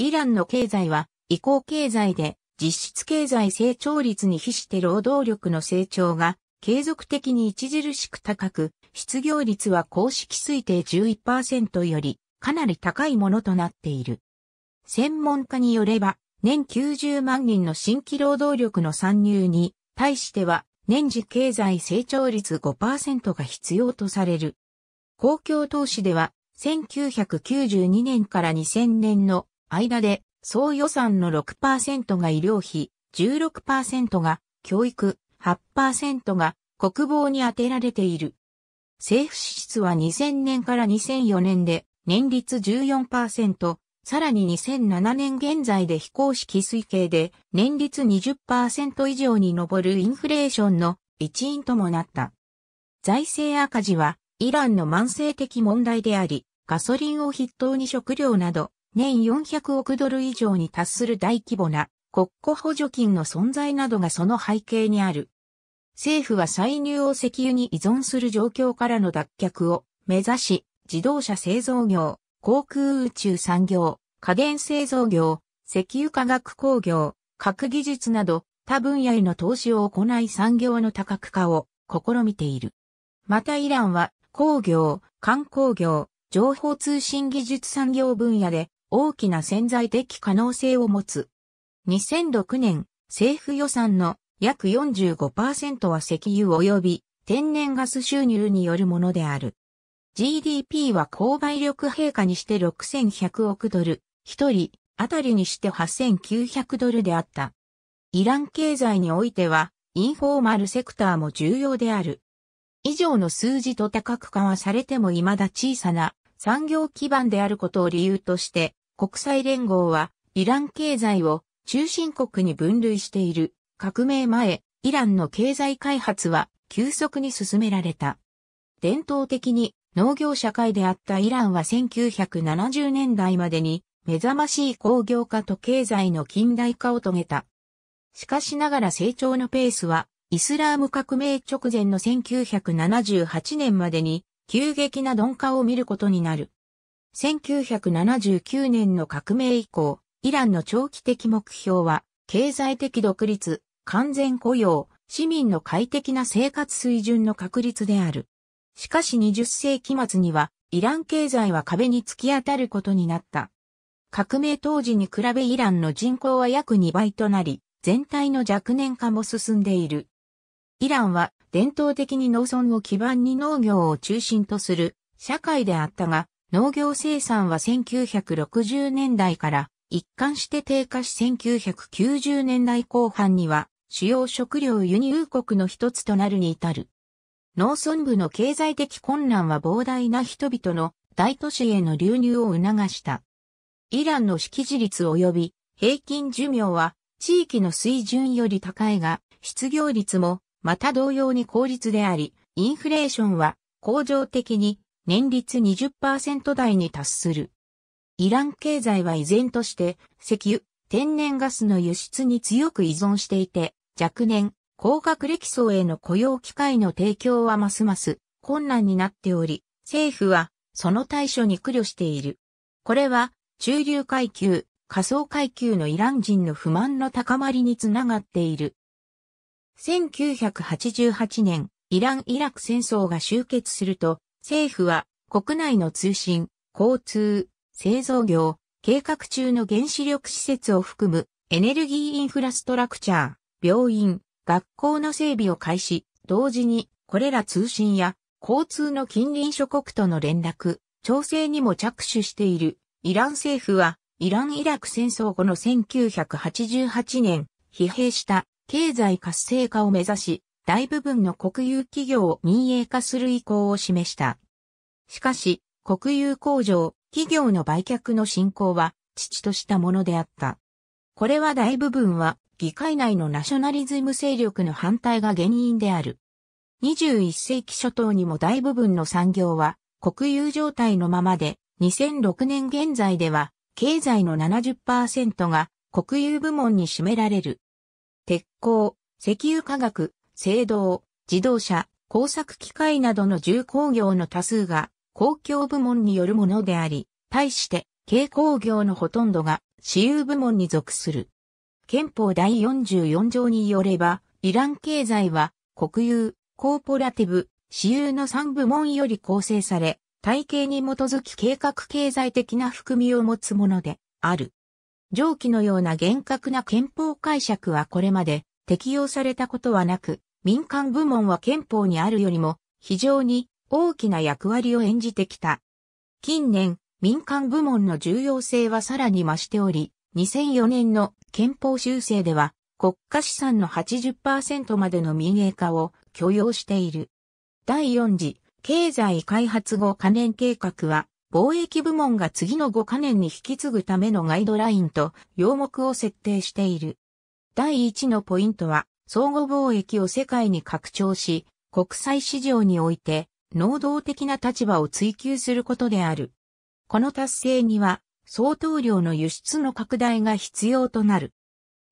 イランの経済は移行経済で実質経済成長率に比して労働力の成長が継続的に著しく高く、失業率は公式推定11%よりかなり高いものとなっている。専門家によれば、年90万人の新規労働力の参入に対しては年次経済成長率5%が必要とされる。公共投資では1992年から2000年の間で、総予算の6%が医療費、16%が教育、8%が国防に充てられている。政府支出は2000年から2004年で年率14%、さらに2007年現在で非公式推計で年率20%以上に上るインフレーションの一因ともなった。財政赤字はイランの慢性的問題であり、ガソリンを筆頭に食料など年400億ドル以上に達する大規模な国庫補助金の存在などがその背景にある。政府は歳入を石油に依存する状況からの脱却を目指し、自動車製造業、航空宇宙産業、家電製造業、石油化学工業、核技術など他分野への投資を行い産業の多角化を試みている。またイランは工業、観光業、情報通信技術産業分野で大きな潜在的可能性を持つ。2006年、政府予算の約45%は石油及び天然ガス収入によるものである。GDP は購買力陛下にして6100億ドル、一人当たりにして8900ドルであった。イラン経済においては、インフォーマルセクターも重要である。以上の数字と多角化はされても未だ小さな産業基盤であることを理由として、国際連合は、イラン経済を中心国に分類している革命前、イランの経済開発は急速に進められた。伝統的に農業社会であったイランは1970年代までに目覚ましい工業化と経済の近代化を遂げた。しかしながら成長のペースはイスラーム革命直前の1978年までに急激な鈍化を見ることになる。1979年の革命以降、イランの長期的目標は、経済的独立、完全雇用、市民の快適な生活水準の確立である。しかし20世紀末には、イラン経済は壁に突き当たることになった。革命当時に比べイランの人口は約2倍となり、全体の若年化も進んでいる。イランは伝統的に農村を基盤に農業を中心とする社会であったが、農業生産は1960年代から一貫して低下し1990年代後半には主要食料輸入国の一つとなるに至る。農村部の経済的混乱は膨大な人々の大都市への流入を促した。イランの識字率及び平均寿命は地域の水準より高いが、失業率もまた同様に効率であり、インフレーションは恒常的に年率20%台に達する。イラン経済は依然として石油、天然ガスの輸出に強く依存していて、若年、高学歴層への雇用機会の提供はますます困難になっており、政府はその対処に苦慮している。これは中流階級、仮想階級のイラン人の不満の高まりにつながっている。1988年、イラン・イラク戦争が終結すると、政府は国内の通信、交通、製造業、計画中の原子力施設を含むエネルギーインフラストラクチャー、病院、学校の整備を開始、同時にこれら通信や交通の近隣諸国との連絡、調整にも着手している。イラン政府は、イラン・イラク戦争後の1988年、疲弊した経済活性化を目指し、大部分の国有企業を民営化する意向を示した。しかし、国有工場、企業の売却の進行は、父としたものであった。これは大部分は、議会内のナショナリズム勢力の反対が原因である。21世紀初頭にも大部分の産業は、国有状態のままで、2006年現在では、経済の70%が国有部門に占められる。鉄鋼、石油化学、青銅、自動車、工作機械などの重工業の多数が公共部門によるものであり、対して軽工業のほとんどが私有部門に属する。憲法第44条によれば、イラン経済は国有、コーポラティブ、私有の3部門より構成され、体系に基づき計画経済的な含みを持つものである。上記のような厳格な憲法解釈はこれまで適用されたことはなく、民間部門は憲法にあるよりも非常に大きな役割を演じてきた。近年、民間部門の重要性はさらに増しており、2004年の憲法修正では国家資産の80%までの民営化を許容している。第4次経済開発後可燃計画は貿易部門が次の5カ年に引き継ぐためのガイドラインと要目を設定している。第1のポイントは相互貿易を世界に拡張し、国際市場において、能動的な立場を追求することである。この達成には、相当量の輸出の拡大が必要となる。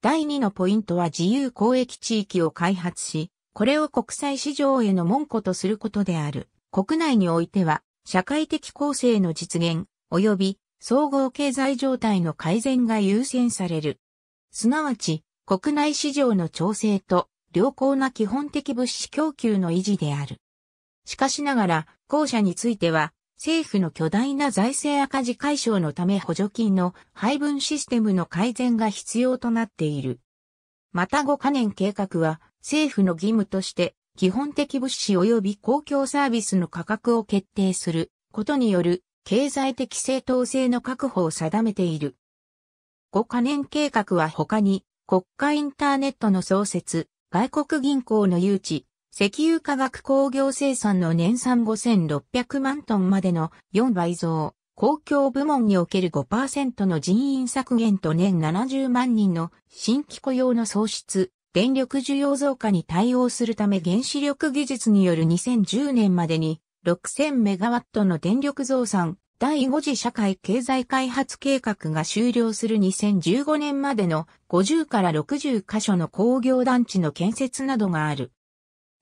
第2のポイントは自由交易地域を開発し、これを国際市場への門戸とすることである。国内においては、社会的構成の実現、及び総合経済状態の改善が優先される。すなわち、国内市場の調整と良好な基本的物資供給の維持である。しかしながら、後者については、政府の巨大な財政赤字解消のため補助金の配分システムの改善が必要となっている。また5カ年計画は、政府の義務として、基本的物資及び公共サービスの価格を決定することによる経済的正当性の確保を定めている。5カ年計画は他に国家インターネットの創設、外国銀行の誘致、石油化学工業生産の年産5600万トンまでの4倍増、公共部門における5%の人員削減と年70万人の新規雇用の創出、電力需要増加に対応するため原子力技術による2010年までに6000メガワットの電力増産、第5次社会経済開発計画が終了する2015年までの50から60カ所の工業団地の建設などがある。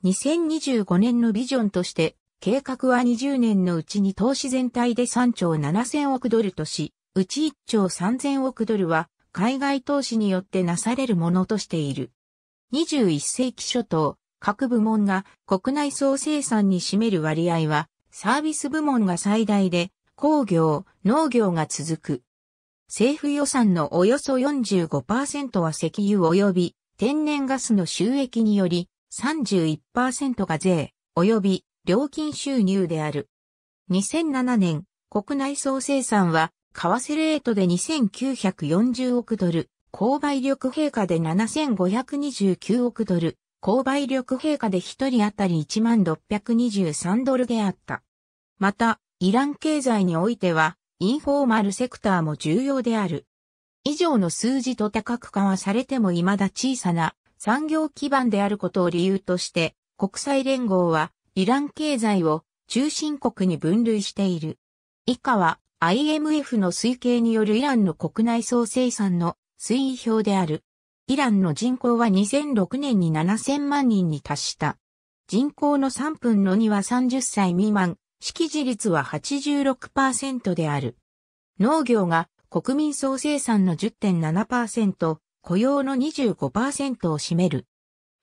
2025年のビジョンとして、計画は20年のうちに投資全体で3兆7000億ドルとし、うち1兆3000億ドルは海外投資によってなされるものとしている。21世紀初頭、各部門が国内総生産に占める割合は、サービス部門が最大で工業、農業が続く。政府予算のおよそ45%は石油及び天然ガスの収益により、31%が税、及び料金収入である。2007年、国内総生産は、為替レートで2940億ドル、購買力陛下で7529億ドル、購買力陛下で1人当たり1623ドルであった。また、イラン経済においては、インフォーマルセクターも重要である。以上の数字と多角化はされても未だ小さな産業基盤であることを理由として、国際連合はイラン経済を中心国に分類している。以下は IMF の推計によるイランの国内総生産の推移表である。イランの人口は2006年に7000万人に達した。人口の3分の2は30歳未満、識字率は86%である。農業が国民総生産の10.7%、雇用の25%を占める。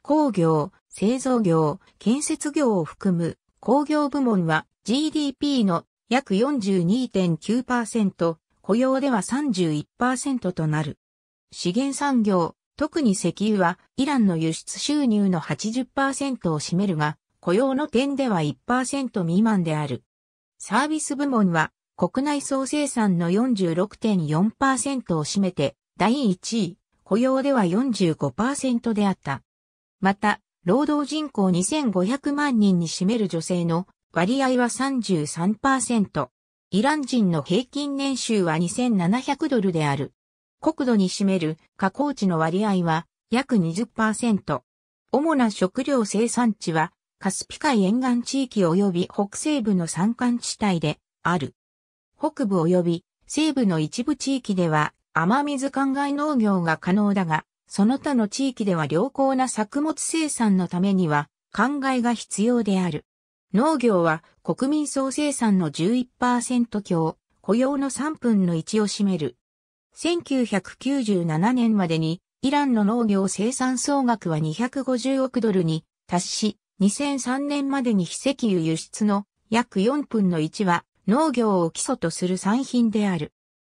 工業、製造業、建設業を含む工業部門は GDP の約42.9%、雇用では31%となる。資源産業、特に石油はイランの輸出収入の80%を占めるが、雇用の点では1%未満である。サービス部門は国内総生産の46.4%を占めて第1位、雇用では45%であった。また、労働人口2500万人に占める女性の割合は33%。イラン人の平均年収は2700ドルである。国土に占める加工地の割合は約20%。主な食料生産地はカスピ海沿岸地域及び北西部の山間地帯である。北部及び西部の一部地域では雨水灌漑農業が可能だが、その他の地域では良好な作物生産のためには灌漑が必要である。農業は国民総生産の11%強、雇用の3分の1を占める。1997年までにイランの農業生産総額は250億ドルに達し、2003年までに非石油輸出の約4分の1は農業を基礎とする産品である。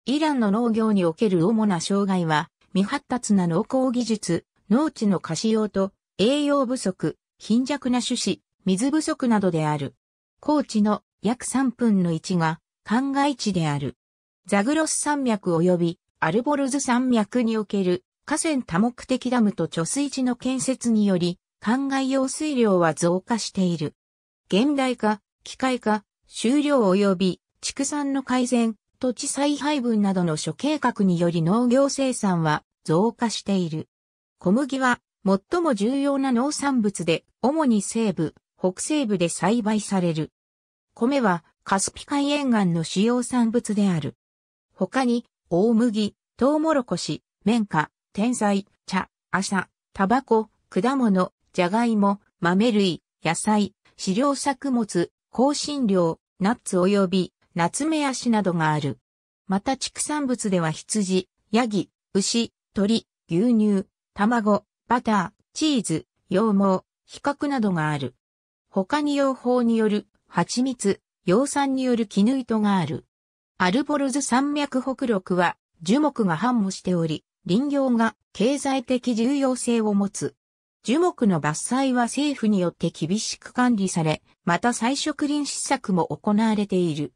イランの農業における主な障害は、未発達な農耕技術、農地の貸し用と栄養不足、貧弱な種子、水不足などである。高地の約3分の1が灌漑地である。ザグロス山脈及びアルボルズ山脈における河川多目的ダムと貯水池の建設により灌漑用水量は増加している。現代化、機械化、収量及び畜産の改善、土地再配分などの諸計画により農業生産は増加している。小麦は最も重要な農産物で、主に西部、北西部で栽培される。米はカスピ海沿岸の主要産物である。他に、大麦、トウモロコシ、綿花、天菜、茶、麻、タバコ、果物、ジャガイモ、豆類、野菜、飼料作物、香辛料、ナッツ及びナツメヤシなどがある。また畜産物では羊、ヤギ、牛、鳥、牛乳、卵、バター、チーズ、羊毛、比較などがある。他に養蜂による蜂蜜、養蚕による絹糸がある。アルボルズ山脈北陸は樹木が繁茂しており、林業が経済的重要性を持つ。樹木の伐採は政府によって厳しく管理され、また再植林施策も行われている。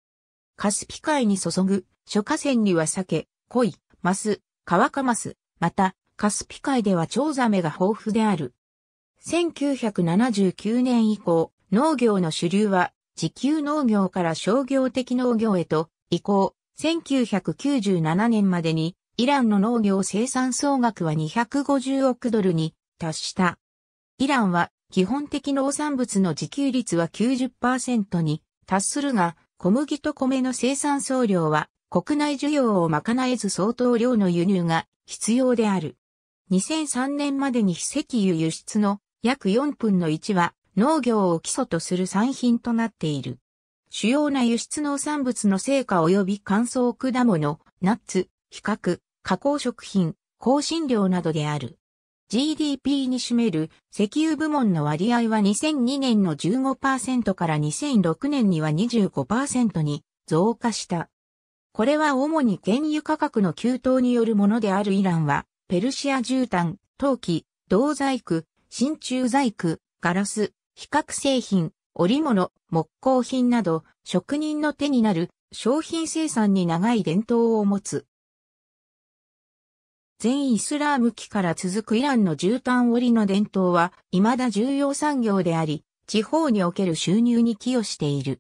カスピ海に注ぐ諸河川には鮭、鯉、マス、川カマス、またカスピ海ではチョウザメが豊富である。1979年以降、農業の主流は自給農業から商業的農業へと移行。1997年までにイランの農業生産総額は250億ドルに達した。イランは基本的農産物の自給率は90%に達するが、小麦と米の生産総量は国内需要を賄えず相当量の輸入が必要である。2003年までに非石油輸出の約4分の1は農業を基礎とする産品となっている。主要な輸出農産物の成果及び乾燥果物、ナッツ、比較、加工食品、香辛料などである。GDP に占める石油部門の割合は2002年の15%から2006年には25%に増加した。これは主に原油価格の急騰によるものであるイランは、ペルシア絨毯、陶器、銅細工、真鍮細工、ガラス、比較製品、織物、木工品など、職人の手になる商品生産に長い伝統を持つ。全イスラーム期から続くイランの絨毯織りの伝統は、未だ重要産業であり、地方における収入に寄与している。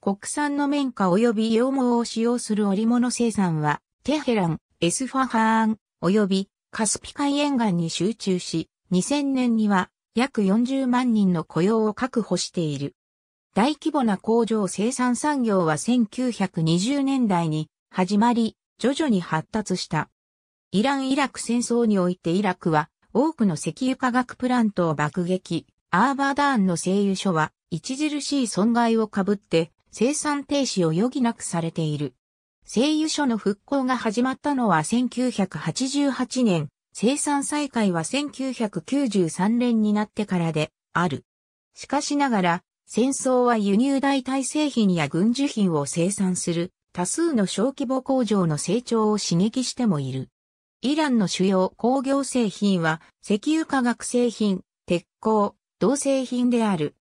国産の綿花及び羊毛を使用する織物生産は、テヘラン、エスファハーン、及びカスピ海沿岸に集中し、2000年には約40万人の雇用を確保している。大規模な工場生産産業は1920年代に始まり、徐々に発達した。イラン・イラク戦争においてイラクは多くの石油化学プラントを爆撃、アーバーダーンの製油所は著しい損害をかぶって生産停止を余儀なくされている。製油所の復興が始まったのは1988年、生産再開は1993年になってからである。しかしながら、戦争は輸入代替製品や軍需品を生産する多数の小規模工場の成長を刺激してもいる。イランの主要工業製品は、石油化学製品、鉄鋼、銅製品である。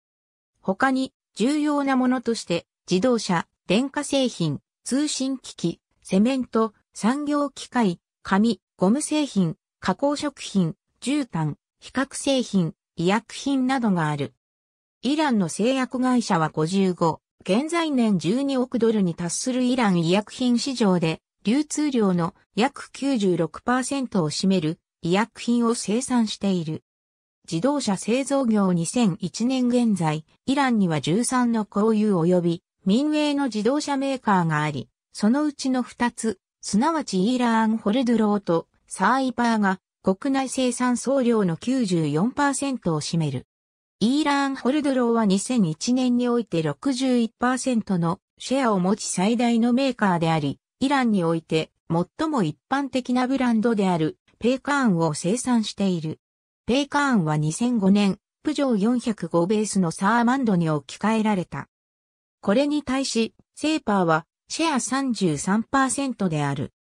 他に、重要なものとして、自動車、電化製品、通信機器、セメント、産業機械、紙、ゴム製品、加工食品、絨毯、比較製品、医薬品などがある。イランの製薬会社は55、現在年12億ドルに達するイラン医薬品市場で流通量の約96%を占める医薬品を生産している。自動車製造業2001年現在、イランには13の交友及び民営の自動車メーカーがあり、そのうちの2つ、すなわちイーラーンホルドローとサーイパーが国内生産総量の94%を占める。イーラーンホルドローは2001年において61%のシェアを持ち最大のメーカーであり、イランにおいて最も一般的なブランドであるペーカーンを生産している。ペーカーンは2005年、プジョー405ベースのサーマンドに置き換えられた。これに対し、セーパーはシェア33%である。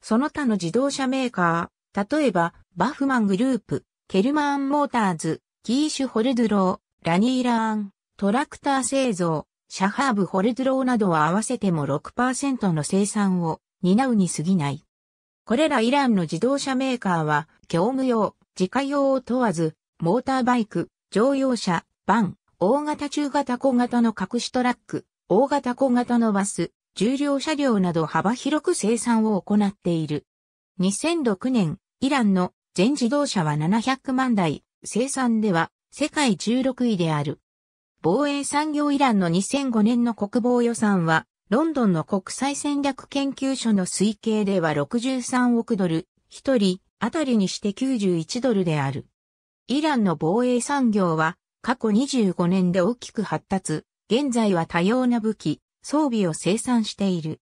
その他の自動車メーカー、例えばバフマングループ、ケルマーンモーターズ、キーシュホルドロー、ラニーラーン、トラクター製造、シャハーブ・ホルドローなどは合わせても6%の生産を担うに過ぎない。これらイランの自動車メーカーは、業務用、自家用を問わず、モーターバイク、乗用車、バン、大型中型小型の隠しトラック、大型小型のバス、重量車両など幅広く生産を行っている。2006年、イランの全自動車は700万台、生産では世界16位である。防衛産業イランの2005年の国防予算は、ロンドンの国際戦略研究所の推計では63億ドル、1人当たりにして91ドルである。イランの防衛産業は、過去25年で大きく発達、現在は多様な武器、装備を生産している。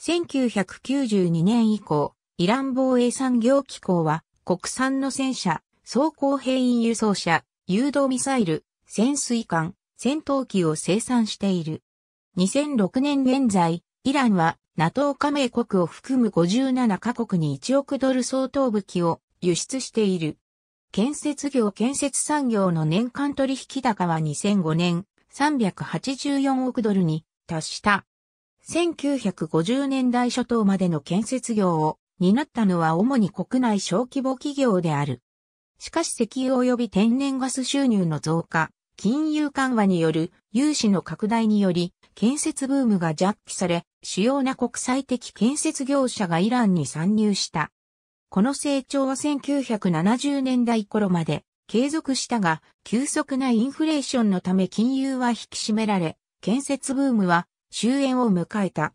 1992年以降、イラン防衛産業機構は国産の戦車、装甲兵員輸送車、誘導ミサイル、潜水艦、戦闘機を生産している。2006年現在、イランは NATO 加盟国を含む57カ国に1億ドル相当武器を輸出している。建設業建設産業の年間取引高は2005年384億ドルに達した。1950年代初頭までの建設業を担ったのは主に国内小規模企業である。しかし石油及び天然ガス収入の増加、金融緩和による融資の拡大により、建設ブームが弱気され、主要な国際的建設業者がイランに参入した。この成長は1970年代頃まで継続したが、急速なインフレーションのため金融は引き締められ、建設ブームは終焉を迎えた。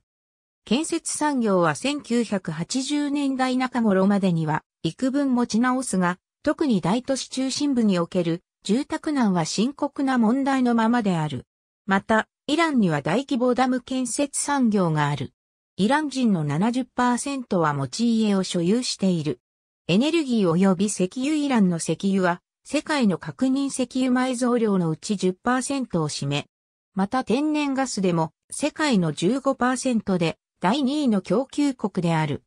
建設産業は1980年代中頃までには幾分持ち直すが、特に大都市中心部における住宅難は深刻な問題のままである。また、イランには大規模ダム建設産業がある。イラン人の70%は持ち家を所有している。エネルギー及び石油イランの石油は、世界の確認石油埋蔵量のうち10%を占め、また天然ガスでも世界の15%で第2位の供給国である。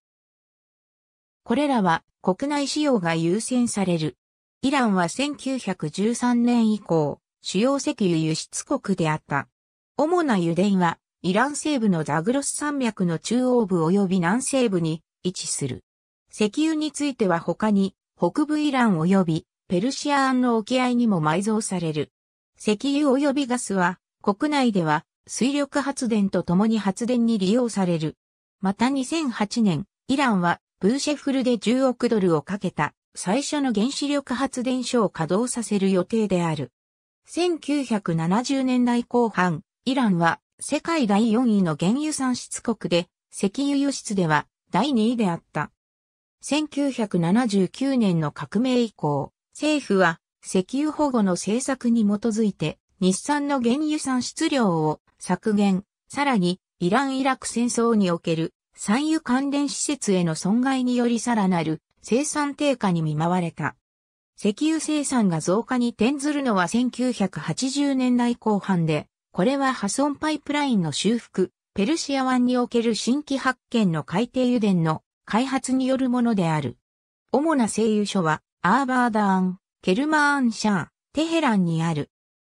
これらは国内使用が優先される。イランは1913年以降、主要石油輸出国であった。主な油田は、イラン西部のザグロス山脈の中央部及び南西部に位置する。石油については他に、北部イラン及びペルシア湾の沖合にも埋蔵される。石油及びガスは、国内では水力発電とともに発電に利用される。また2008年、イランはブーシェフルで10億ドルをかけた最初の原子力発電所を稼働させる予定である。1970年代後半、イランは世界第4位の原油産出国で、石油輸出では第2位であった。1979年の革命以降、政府は石油保護の政策に基づいて、日産の原油産出量を削減、さらに、イラン・イラク戦争における産油関連施設への損害によりさらなる生産低下に見舞われた。石油生産が増加に転ずるのは1980年代後半で、これは破損パイプラインの修復、ペルシア湾における新規発見の海底油田の開発によるものである。主な製油所は、アーバーダーン、ケルマーンシャー、テヘランにある。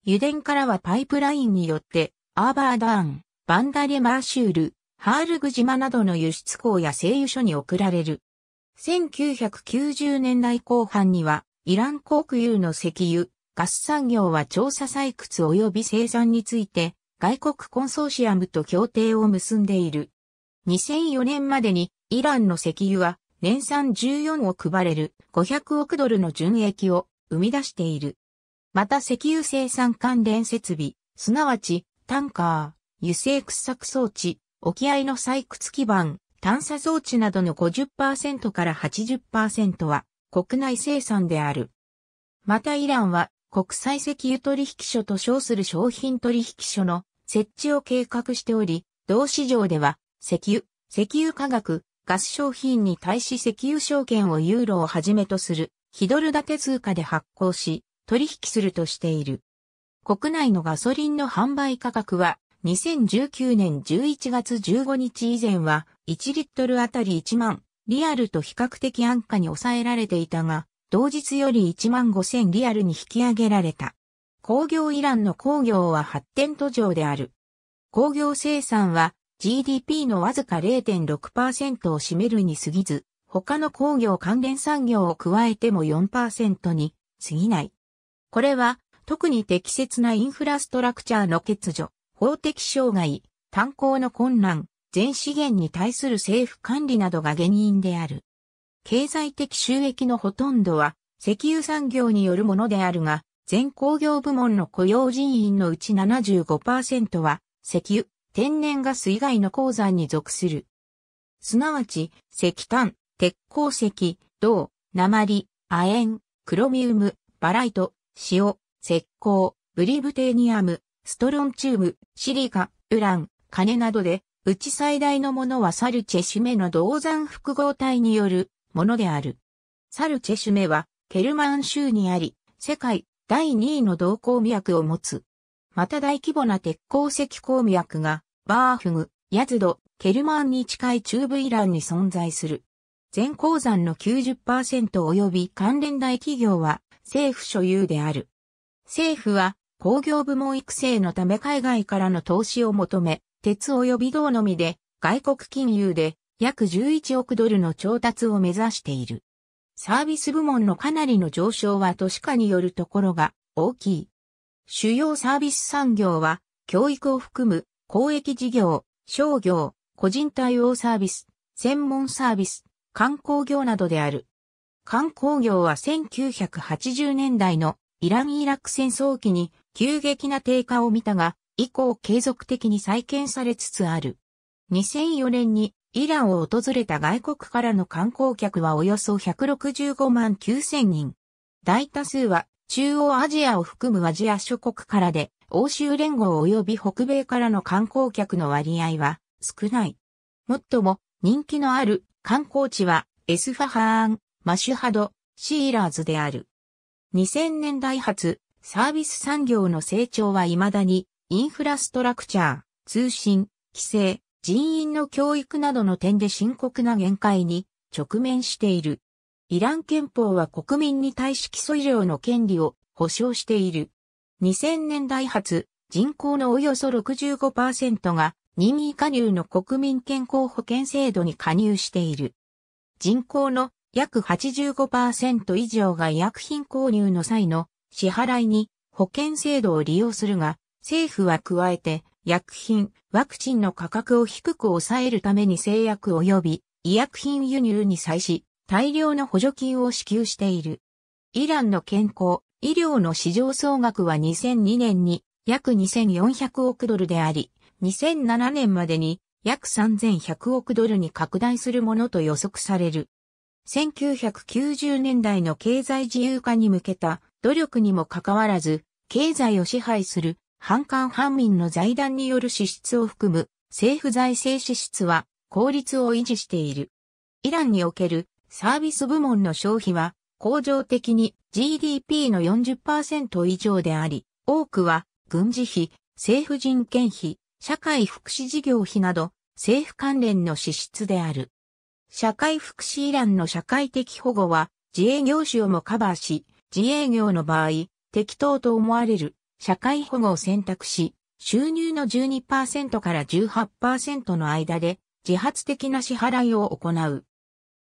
油田からはパイプラインによってアーバーダーン、バンダレマーシュール、ハールグ島などの輸出港や製油所に送られる。1990年代後半には、イラン航空油の石油、ガス産業は調査採掘及び生産について、外国コンソーシアムと協定を結んでいる。2004年までに、イランの石油は、年産14億バレル、500億ドルの純益を生み出している。また石油生産関連設備、すなわちタンカー、油性掘削装置、沖合の採掘基盤、探査装置などの50%から80%は国内生産である。またイランは国際石油取引所と称する商品取引所の設置を計画しており、同市場では石油、石油化学、ガス商品に対し石油証券をユーロをはじめとする非ドル建て通貨で発行し、取引するとしている。国内のガソリンの販売価格は2019年11月15日以前は1リットルあたり1万リアルと比較的安価に抑えられていたが、同日より1万5000リアルに引き上げられた。工業イランの工業は発展途上である。工業生産は GDP のわずか0.6%を占めるに過ぎず、他の工業関連産業を加えても4%に過ぎない。これは特に適切なインフラストラクチャーの欠如、法的障害、炭鉱の困難、全資源に対する政府管理などが原因である。経済的収益のほとんどは石油産業によるものであるが、全工業部門の雇用人員のうち75%は石油、天然ガス以外の鉱山に属する。すなわち、石炭、鉄鉱石、銅、鉛、亜鉛、クロミウム、バライト、塩、石膏、ブリブテーニアム、ストロンチウム、シリカ、ウラン、カネなどで、うち最大のものはサルチェシュメの銅山複合体によるものである。サルチェシュメは、ケルマン州にあり、世界第2位の銅鉱脈を持つ。また大規模な鉄鉱石鉱脈が、バーフグ、ヤズド、ケルマンに近い中部イランに存在する。全鉱山の90%及び関連大企業は政府所有である。政府は工業部門育成のため海外からの投資を求め、鉄及び銅のみで外国金融で約11億ドルの調達を目指している。サービス部門のかなりの上昇は都市化によるところが大きい。主要サービス産業は教育を含む公益事業、商業、個人対応サービス、専門サービス、観光業などである。観光業は1980年代のイラン・イラク戦争期に急激な低下を見たが、以降継続的に再建されつつある。2004年にイランを訪れた外国からの観光客はおよそ165万9000人。大多数は中央アジアを含むアジア諸国からで、欧州連合及び北米からの観光客の割合は少ない。もっとも人気のある観光地はエスファハーン、マシュハド、シーラーズである。2000年代初、サービス産業の成長は未だに、インフラストラクチャー、通信、規制、人員の教育などの点で深刻な限界に直面している。イラン憲法は国民に対し基礎医療の権利を保障している。2000年代初、人口のおよそ65%が任意加入の国民健康保険制度に加入している。人口の約85%以上が医薬品購入の際の支払いに保険制度を利用するが、政府は加えて薬品、ワクチンの価格を低く抑えるために製薬及び医薬品輸入に際し大量の補助金を支給している。イランの健康、医療の市場総額は2002年に約2400億ドルであり、2007年までに約3100億ドルに拡大するものと予測される。1990年代の経済自由化に向けた努力にもかかわらず、経済を支配する反官反民の財団による支出を含む政府財政支出は効率を維持している。イランにおけるサービス部門の消費は恒常的に GDP の40%以上であり、多くは軍事費、政府人件費、社会福祉事業費など政府関連の支出である。社会福祉欄の社会的保護は自営業種をもカバーし、自営業の場合、適当と思われる社会保護を選択し、収入の12%から18%の間で自発的な支払いを行う。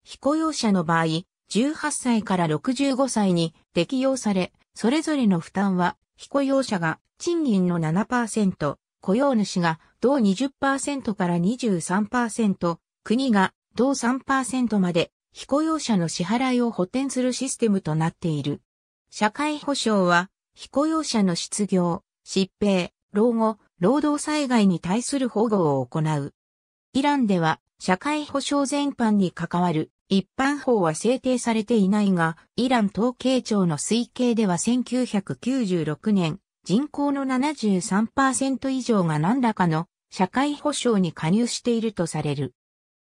非雇用者の場合、18歳から65歳に適用され、それぞれの負担は非雇用者が賃金の7%、雇用主が同20%から23%、国が同3%まで非雇用者の支払いを補填するシステムとなっている。社会保障は、非雇用者の失業、疾病、老後、労働災害に対する保護を行う。イランでは、社会保障全般に関わる一般法は制定されていないが、イラン統計庁の推計では1996年、人口の73%以上が何らかの社会保障に加入しているとされる。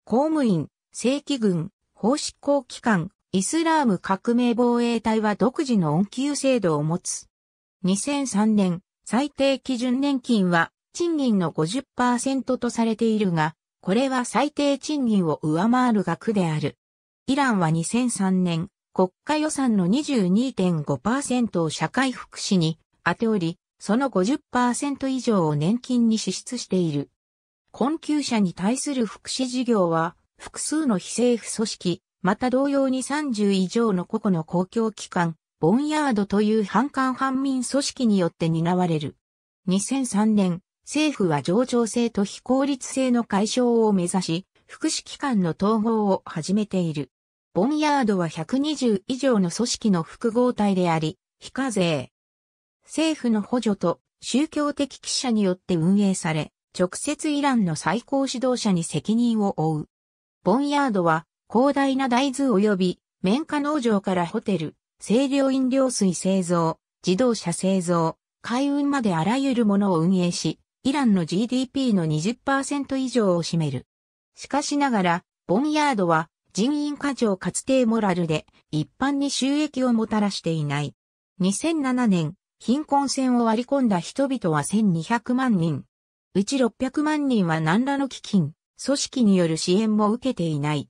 公務員、正規軍、法執行機関、イスラーム革命防衛隊は独自の恩給制度を持つ。2003年、最低基準年金は賃金の50%とされているが、これは最低賃金を上回る額である。イランは2003年、国家予算の22.5%を社会福祉に当ており、その50%以上を年金に支出している。困窮者に対する福祉事業は、複数の非政府組織、また同様に30以上の個々の公共機関、ボンヤードという反感反民組織によって担われる。2003年、政府は上場性と非効率性の解消を目指し、福祉機関の統合を始めている。ボンヤードは120以上の組織の複合体であり、非課税。政府の補助と宗教的記者によって運営され、直接イランの最高指導者に責任を負う。ボンヤードは、広大な大豆及び、綿花農場からホテル、清涼飲料水製造、自動車製造、海運まであらゆるものを運営し、イランの GDP の20%以上を占める。しかしながら、ボンヤードは人員過剰かつ低モラルで一般に収益をもたらしていない。2007年、貧困線を割り込んだ人々は1200万人。うち600万人は何らの基金、組織による支援も受けていない。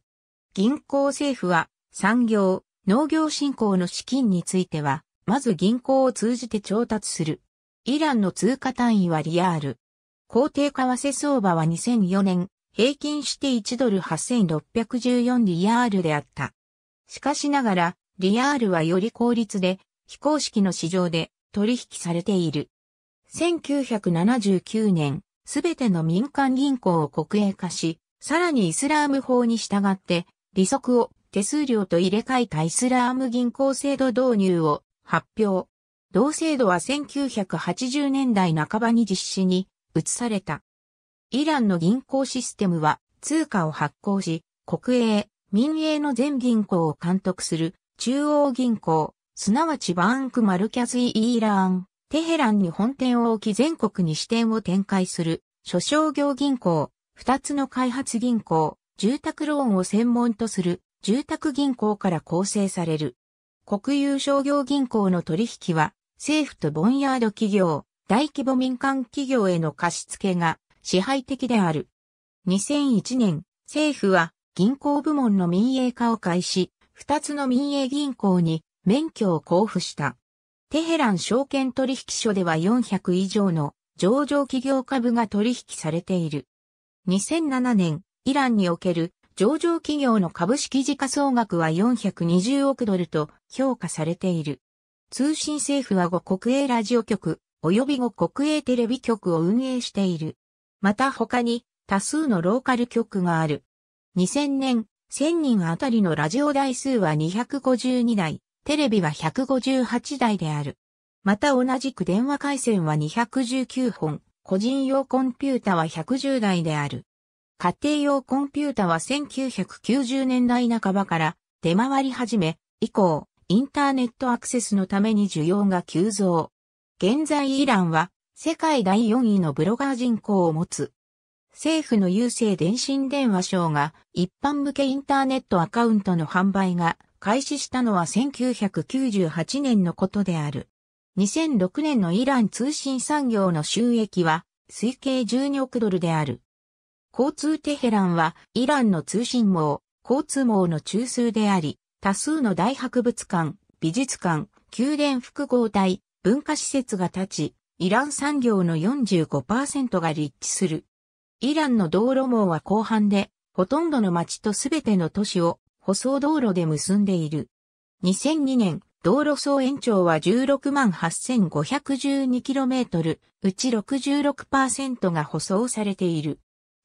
銀行政府は産業、農業振興の資金については、まず銀行を通じて調達する。イランの通貨単位はリアール。公定為替相場は2004年、平均して1ドル8614リヤールであった。しかしながら、リアールはより効率で、非公式の市場で取引されている。1979年、すべての民間銀行を国営化し、さらにイスラーム法に従って、利息を手数料と入れ替えたイスラーム銀行制度導入を発表。同制度は1980年代半ばに実施に移された。イランの銀行システムは通貨を発行し、国営、民営の全銀行を監督する中央銀行、すなわちバンクマルキャズイ・イーラーンテヘランに本店を置き全国に支店を展開する、諸商業銀行、二つの開発銀行、住宅ローンを専門とする、住宅銀行から構成される。国有商業銀行の取引は、政府とボンヤード企業、大規模民間企業への貸付が支配的である。2001年、政府は銀行部門の民営化を開始、二つの民営銀行に免許を交付した。テヘラン証券取引所では400以上の上場企業株が取引されている。2007年、イランにおける上場企業の株式時価総額は420億ドルと評価されている。通信政府は5国営ラジオ局及び5国営テレビ局を運営している。また他に多数のローカル局がある。2000年、1000人あたりのラジオ台数は252台、テレビは158台である。また同じく電話回線は219本、個人用コンピュータは110台である。家庭用コンピュータは1990年代半ばから出回り始め、以降、インターネットアクセスのために需要が急増。現在イランは世界第4位のブロガー人口を持つ。政府の郵政電信電話省が一般向けインターネットアカウントの販売が開始したのは1998年のことである。2006年のイラン通信産業の収益は推計12億ドルである。交通テヘランはイランの通信網、交通網の中枢であり、多数の大博物館、美術館、宮殿複合体、文化施設が立ち、イラン産業の45%が立地する。イランの道路網は広範で、ほとんどの町とすべての都市を舗装道路で結んでいる。2002年、道路総延長は 168,512km、うち66%が舗装されている。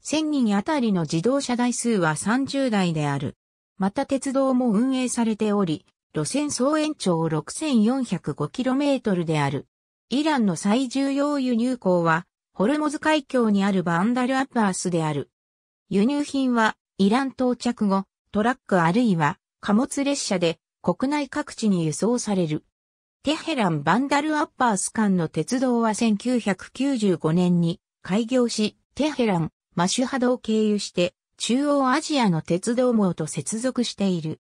1000人あたりの自動車台数は30台である。また鉄道も運営されており、路線総延長 6405km である。イランの最重要輸入港は、ホルモズ海峡にあるバンダルアッバースである。輸入品は、イラン到着後、トラックあるいは貨物列車で国内各地に輸送される。テヘラン・バンダル・アッパース間の鉄道は1995年に開業し、テヘラン、マシュハドを経由して中央アジアの鉄道網と接続している。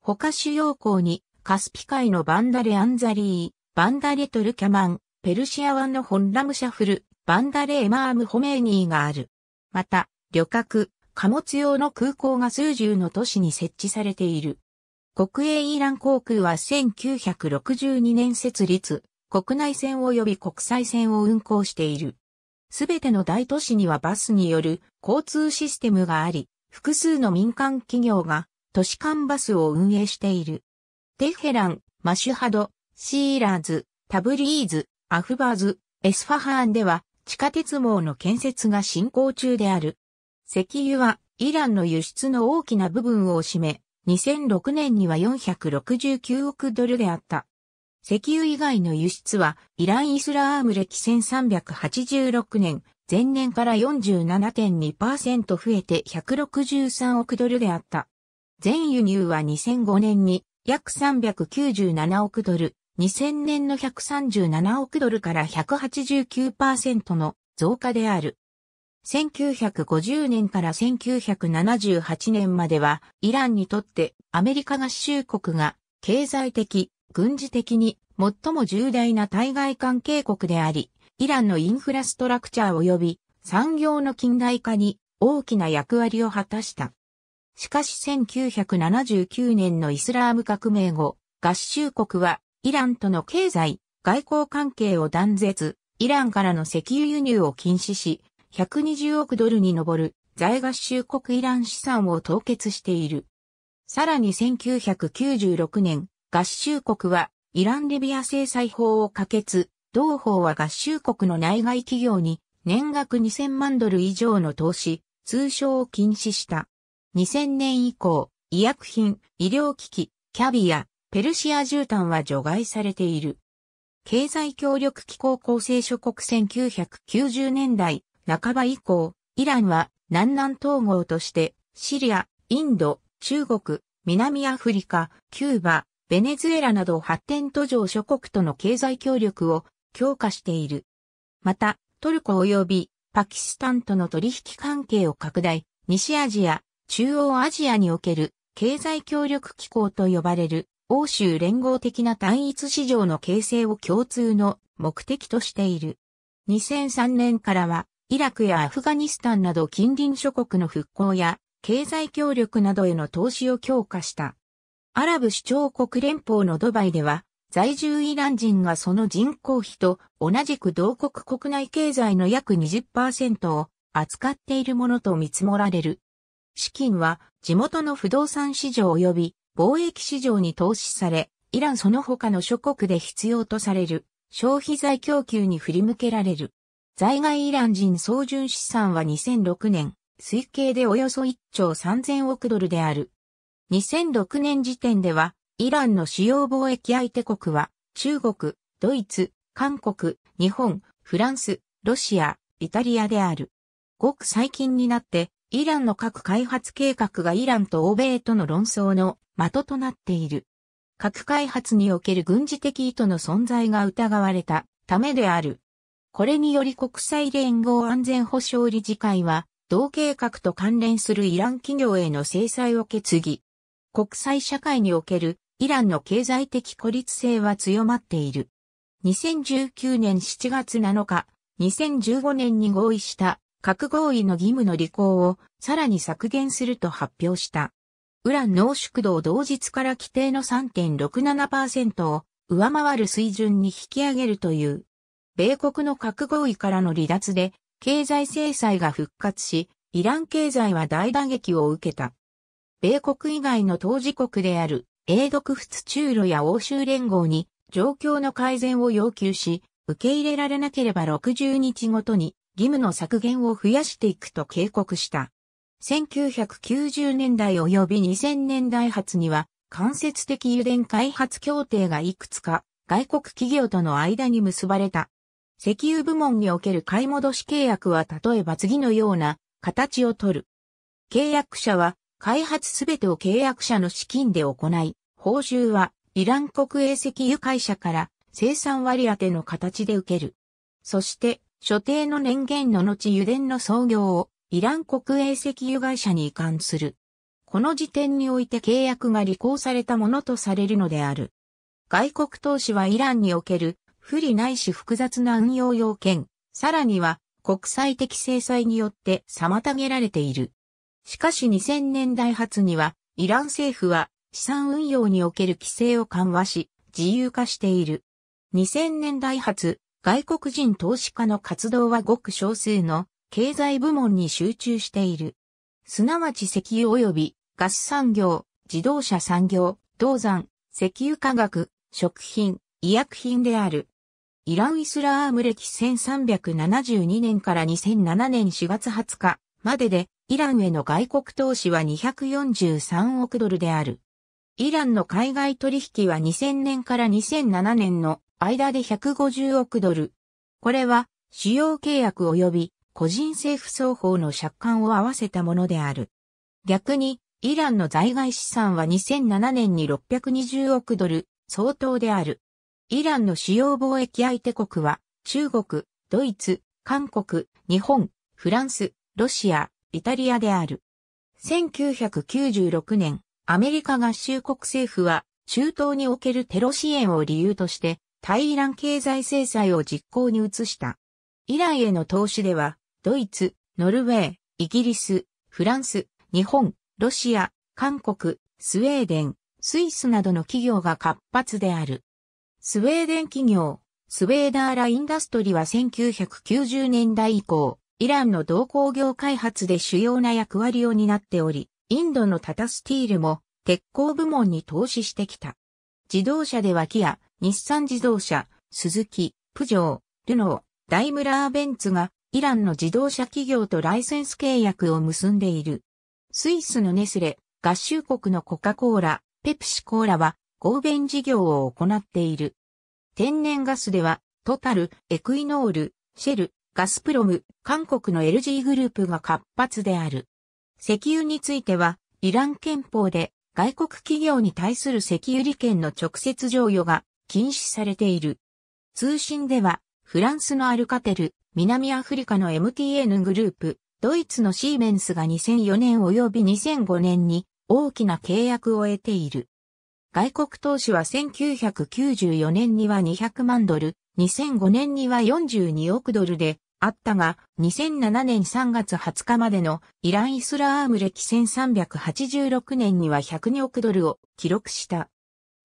他主要港にカスピ海のバンダレ・アンザリー、バンダレ・トルキャマン、ペルシア湾のホンラムシャフル、バンダレ・エマーム・ホメーニーがある。また、旅客、貨物用の空港が数十の都市に設置されている。国営イーラン航空は1962年設立、国内線及び国際線を運航している。すべての大都市にはバスによる交通システムがあり、複数の民間企業が都市間バスを運営している。テヘラン、マシュハド、シーラーズ、タブリーズ、アフバーズ、エスファハーンでは地下鉄網の建設が進行中である。石油はイランの輸出の大きな部分を占め、2006年には469億ドルであった。石油以外の輸出は、イラン・イスラーム歴1386年、前年から47.2%増えて163億ドルであった。全輸入は2005年に約397億ドル、2000年の137億ドルから189%の増加である。1950年から1978年までは、イランにとってアメリカ合衆国が経済的、軍事的に最も重大な対外関係国であり、イランのインフラストラクチャー及び産業の近代化に大きな役割を果たした。しかし1979年のイスラーム革命後、合衆国はイランとの経済、外交関係を断絶、イランからの石油輸入を禁止し、120億ドルに上る在合衆国イラン資産を凍結している。さらに1996年、合衆国はイランリビア制裁法を可決、同法は合衆国の内外企業に年額2000万ドル以上の投資、通称を禁止した。2000年以降、医薬品、医療機器、キャビア、ペルシア絨毯は除外されている。経済協力機構構成諸国1990年代、半ば以降、イランは南南統合として、シリア、インド、中国、南アフリカ、キューバ、ベネズエラなど発展途上諸国との経済協力を強化している。また、トルコ及びパキスタンとの取引関係を拡大、西アジア、中央アジアにおける経済協力機構と呼ばれる欧州連合的な単一市場の形成を共通の目的としている。2003年からはイラクやアフガニスタンなど近隣諸国の復興や経済協力などへの投資を強化した。アラブ首長国連邦のドバイでは、在住イラン人がその人口比と同じく同国国内経済の約20%を扱っているものと見積もられる。資金は地元の不動産市場及び貿易市場に投資され、イランその他の諸国で必要とされる消費財供給に振り向けられる。在外イラン人総純資産は2006年、推計でおよそ1兆3000億ドルである。2006年時点では、イランの主要貿易相手国は、中国、ドイツ、韓国、日本、フランス、ロシア、イタリアである。ごく最近になって、イランの核開発計画がイランと欧米との論争の的となっている。核開発における軍事的意図の存在が疑われたためである。これにより国際連合安全保障理事会は、同計画と関連するイラン企業への制裁を決議。国際社会におけるイランの経済的孤立性は強まっている。2019年7月7日、2015年に合意した核合意の義務の履行をさらに削減すると発表した。ウラン濃縮度を同日から規定の3.67%を上回る水準に引き上げるという米国の核合意からの離脱で、経済制裁が復活し、イラン経済は大打撃を受けた。米国以外の当事国である、英独仏中路や欧州連合に、状況の改善を要求し、受け入れられなければ60日ごとに、義務の削減を増やしていくと警告した。1990年代及び2000年代初には、間接的油田開発協定がいくつか、外国企業との間に結ばれた。石油部門における買い戻し契約は例えば次のような形をとる。契約者は開発すべてを契約者の資金で行い、報酬はイラン国営石油会社から生産割当ての形で受ける。そして、所定の年限の後油田の創業をイラン国営石油会社に移管する。この時点において契約が履行されたものとされるのである。外国投資はイランにおける不利ないし複雑な運用要件、さらには国際的制裁によって妨げられている。しかし2000年代初には、イラン政府は資産運用における規制を緩和し、自由化している。2000年代初、外国人投資家の活動はごく少数の経済部門に集中している。すなわち石油及びガス産業、自動車産業、銅山、石油化学、食品、医薬品である。イラン・イスラーム歴1372年から2007年4月20日までで、イランへの外国投資は243億ドルである。イランの海外取引は2000年から2007年の間で150億ドル。これは、主要契約及び個人政府双方の借款を合わせたものである。逆に、イランの在外資産は2007年に620億ドル相当である。イランの主要貿易相手国は、中国、ドイツ、韓国、日本、フランス、ロシア、イタリアである。1996年、アメリカ合衆国政府は、中東におけるテロ支援を理由として、対イラン経済制裁を実行に移した。イランへの投資では、ドイツ、ノルウェー、イギリス、フランス、日本、ロシア、韓国、スウェーデン、スイスなどの企業が活発である。スウェーデン企業、スウェーダーラインダストリは1990年代以降、イランの同工業開発で主要な役割を担っており、インドのタタスティールも鉄鋼部門に投資してきた。自動車ではキア、日産自動車、スズキ、プジョー、ルノー、ダイムラーベンツがイランの自動車企業とライセンス契約を結んでいる。スイスのネスレ、合衆国のコカ・コーラ、ペプシコーラは合弁事業を行っている。天然ガスでは、トタル、エクイノール、シェル、ガスプロム、韓国の LG グループが活発である。石油については、イラン憲法で外国企業に対する石油利権の直接譲与が禁止されている。通信では、フランスのアルカテル、南アフリカの MTN グループ、ドイツのシーメンスが2004年及び2005年に大きな契約を得ている。外国投資は1994年には200万ドル、2005年には42億ドルであったが、2007年3月20日までのイラン・イスラーム歴1386年には102億ドルを記録した。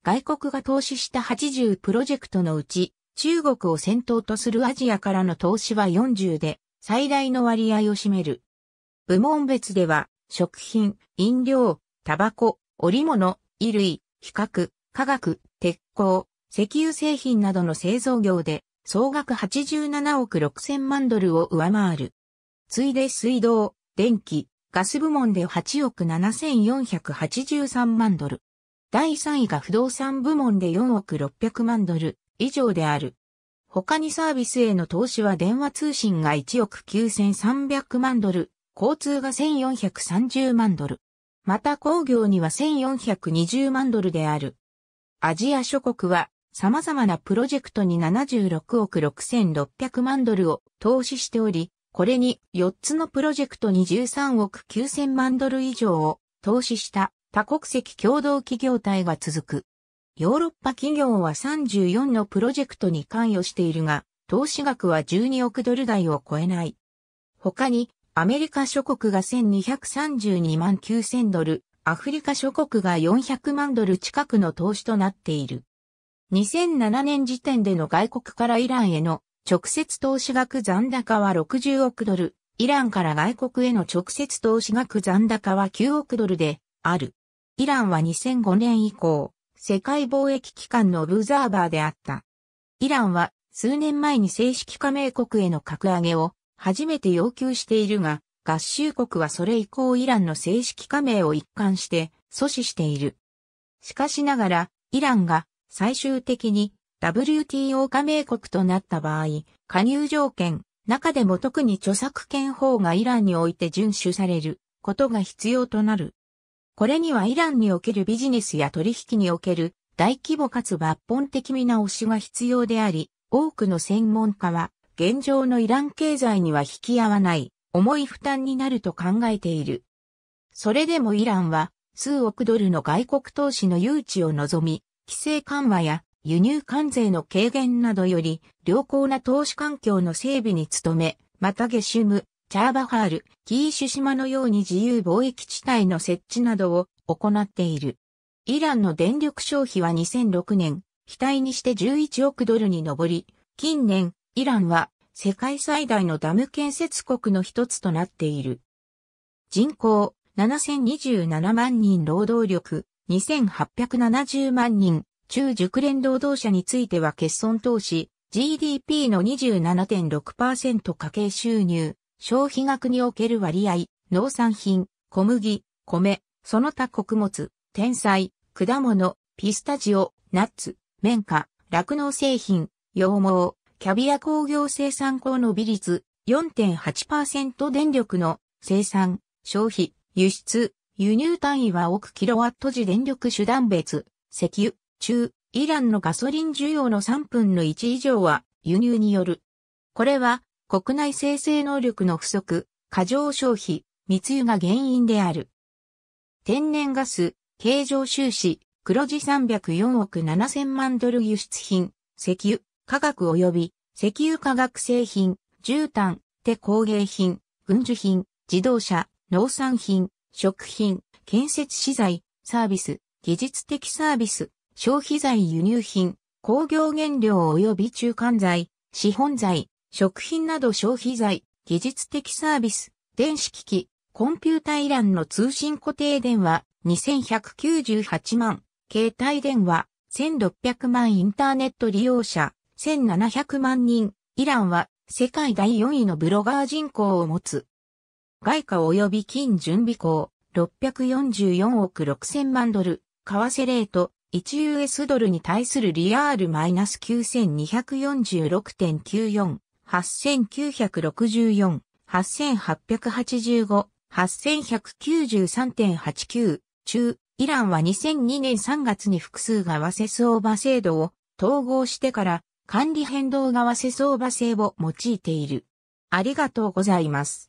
外国が投資した80プロジェクトのうち、中国を先頭とするアジアからの投資は40で、最大の割合を占める。部門別では、食品、飲料、タバコ、織物、衣類、比較、化学、鉄鋼、石油製品などの製造業で総額87億6000万ドルを上回る。ついで水道、電気、ガス部門で8億7483万ドル。第3位が不動産部門で4億600万ドル以上である。他にサービスへの投資は電話通信が1億9300万ドル、交通が1430万ドル。また工業には1420万ドルである。アジア諸国は様々なプロジェクトに76億6600万ドルを投資しており、これに4つのプロジェクトに13億9000万ドル以上を投資した多国籍共同企業体が続く。ヨーロッパ企業は34のプロジェクトに関与しているが、投資額は12億ドル台を超えない。他にアメリカ諸国が1232万9000ドル、アフリカ諸国が400万ドル近くの投資となっている。2007年時点での外国からイランへの直接投資額残高は60億ドル、イランから外国への直接投資額残高は9億ドルである。イランは2005年以降、世界貿易機関のオブザーバーであった。イランは数年前に正式加盟国への格上げを初めて要求しているが、合衆国はそれ以降イランの正式加盟を一貫して阻止している。しかしながら、イランが最終的に WTO 加盟国となった場合、加入条件、中でも特に著作権法がイランにおいて遵守されることが必要となる。これにはイランにおけるビジネスや取引における大規模かつ抜本的見直しが必要であり、多くの専門家は現状のイラン経済には引き合わない重い負担になると考えている。それでもイランは数億ドルの外国投資の誘致を望み、規制緩和や輸入関税の軽減などより良好な投資環境の整備に努め、またゲシュム、チャーバハール、キーシュ島のように自由貿易地帯の設置などを行っている。イランの電力消費は2006年、期待にして11億ドルに上り、近年イランは世界最大のダム建設国の一つとなっている。人口7027万人労働力2870万人中熟練労働者については欠損投資 GDP の27.6%家計収入消費額における割合農産品小麦米その他穀物天才果物ピスタジオナッツ綿花酪農製品羊毛キャビア工業生産高のび率4.8%電力の生産、消費、輸出、輸入単位は億キロワット時電力手段別、石油、中、イランのガソリン需要の3分の1以上は輸入による。これは国内生成能力の不足、過剰消費、密輸が原因である。天然ガス、経常収支、黒字304億7000万ドル輸出品、石油、化学及び石油化学製品、絨毯、手工芸品、軍需品、自動車、農産品、食品、建設資材、サービス、技術的サービス、消費財輸入品、工業原料及び中間材、資本材、食品など消費財、技術的サービス、電子機器、コンピュータイランの通信固定電話、2198万、携帯電話、1600万インターネット利用者、1700万人、イランは世界第4位のブロガー人口を持つ。外貨及び金準備港644億6000万ドル、為替レート 1US ドルに対するリアール -9246.94、8964、8885、8193.89中、イランは2002年3月に複数が和セスオーバー制度を統合してから管理変動側世相場制を用いている。ありがとうございます。